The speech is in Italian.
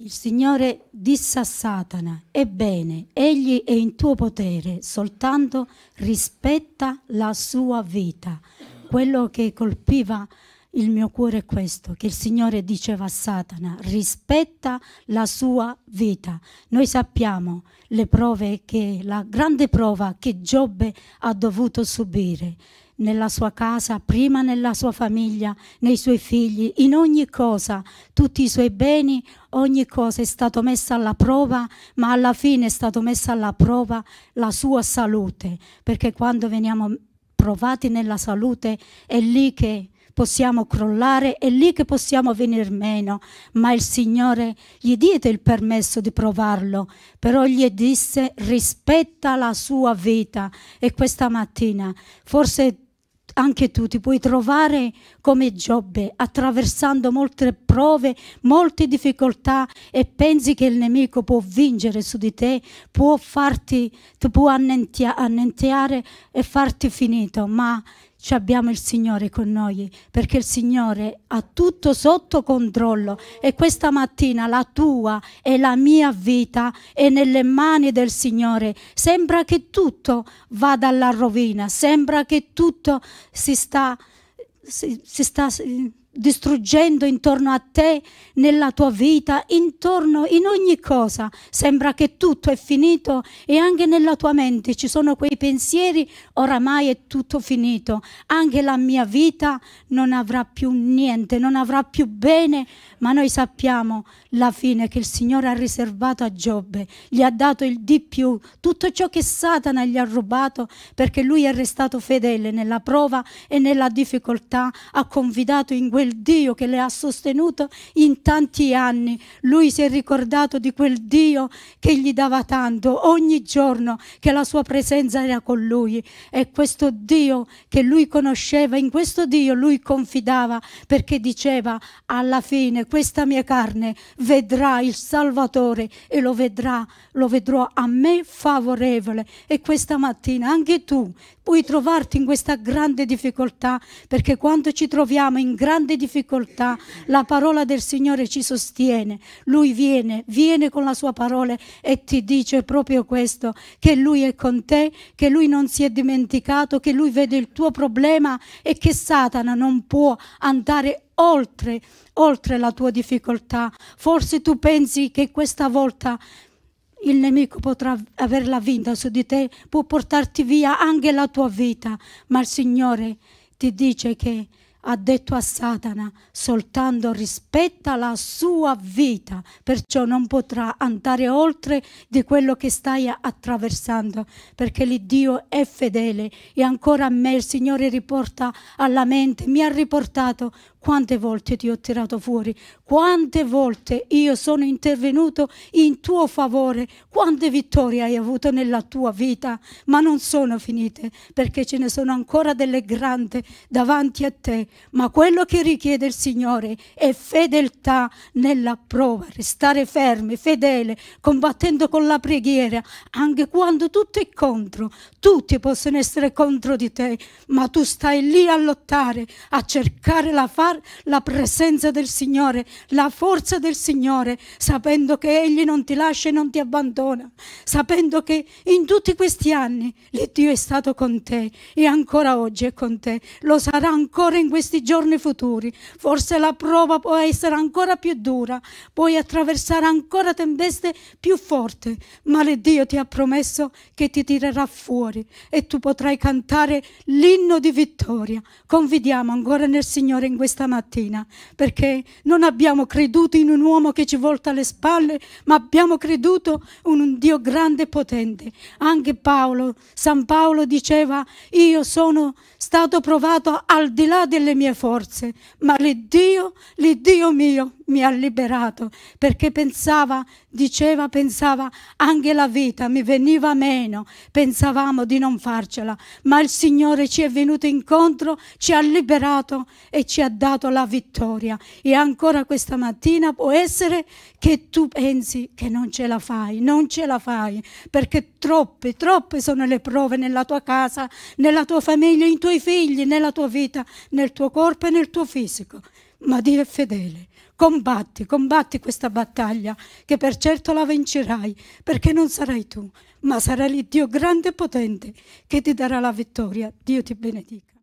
Il Signore disse a Satana, ebbene, egli è in tuo potere, soltanto rispetta la sua vita. Quello che colpiva il mio cuore è questo, che il Signore diceva a Satana, rispetta la sua vita. Noi sappiamo le prove che, la grande prova che Giobbe ha dovuto subire nella sua casa, prima nella sua famiglia, nei suoi figli, in ogni cosa, tutti i suoi beni, ogni cosa è stata messa alla prova, ma alla fine è stata messa alla prova la sua salute, perché quando veniamo provati nella salute è lì che possiamo crollare, è lì che possiamo venir meno, ma il Signore gli diede il permesso di provarlo, però gli disse rispetta la sua vita e questa mattina forse anche tu ti puoi trovare come Giobbe, attraversando molte prove, molte difficoltà e pensi che il nemico può vincere su di te, può farti, ti può annentia, annenteare e farti finito, ma ci abbiamo il Signore con noi, perché il Signore ha tutto sotto controllo e questa mattina la tua e la mia vita è nelle mani del Signore. Sembra che tutto vada alla rovina, sembra che tutto si sta, si, si sta distruggendo intorno a te, nella tua vita, intorno in ogni cosa. Sembra che tutto è finito e anche nella tua mente ci sono quei pensieri, oramai è tutto finito, anche la mia vita non avrà più niente, non avrà più bene, ma noi sappiamo la fine che il Signore ha riservato a Giobbe, gli ha dato il di più, tutto ciò che Satana gli ha rubato, perché lui è restato fedele nella prova e nella difficoltà, ha confidato in quello quel Dio che le ha sostenuto in tanti anni. Lui si è ricordato di quel Dio che gli dava tanto ogni giorno che la sua presenza era con lui. E questo Dio che lui conosceva, in questo Dio lui confidava perché diceva alla fine questa mia carne vedrà il Salvatore e lo vedrà, lo vedrò a me favorevole. E questa mattina anche tu puoi trovarti in questa grande difficoltà perché quando ci troviamo in grande difficoltà, la parola del Signore ci sostiene. Lui viene, viene con la sua parola e ti dice proprio questo, che Lui è con te, che Lui non si è dimenticato, che Lui vede il tuo problema e che Satana non può andare oltre, oltre la tua difficoltà. Forse tu pensi che questa volta il nemico potrà averla vinta su di te, può portarti via anche la tua vita, ma il Signore ti dice che ha detto a Satana soltanto rispetta la sua vita, perciò non potrà andare oltre di quello che stai attraversando, perché l'Iddio è fedele e ancora a me il Signore riporta alla mente, mi ha riportato quante volte ti ho tirato fuori, quante volte io sono intervenuto in tuo favore, quante vittorie hai avuto nella tua vita, ma non sono finite, perché ce ne sono ancora delle grandi davanti a te ma quello che richiede il Signore è fedeltà nella prova, restare fermi, fedele, combattendo con la preghiera, anche quando tutto è contro, tutti possono essere contro di te, ma tu stai lì a lottare, a cercare la, far, la presenza del Signore, la forza del Signore, sapendo che Egli non ti lascia e non ti abbandona, sapendo che in tutti questi anni Dio è stato con te e ancora oggi è con te, lo sarà ancora in questi questi giorni futuri. Forse la prova può essere ancora più dura, puoi attraversare ancora tempeste più forti, ma Dio ti ha promesso che ti tirerà fuori e tu potrai cantare l'inno di vittoria. Confidiamo ancora nel Signore in questa mattina, perché non abbiamo creduto in un uomo che ci volta le spalle, ma abbiamo creduto in un Dio grande e potente. Anche Paolo, San Paolo diceva, io sono stato provato al di là delle le mie forze, ma l'Iddio, l'Iddio mio, mi ha liberato perché pensava, diceva, pensava anche la vita mi veniva meno, pensavamo di non farcela, ma il Signore ci è venuto incontro, ci ha liberato e ci ha dato la vittoria. E ancora questa mattina può essere che tu pensi che non ce la fai, non ce la fai, perché troppe, troppe sono le prove nella tua casa, nella tua famiglia, in tuoi figli, nella tua vita, nel tuo corpo e nel tuo fisico ma Dio è fedele. Combatti, combatti questa battaglia, che per certo la vincerai, perché non sarai tu, ma sarà lì Dio grande e potente che ti darà la vittoria. Dio ti benedica.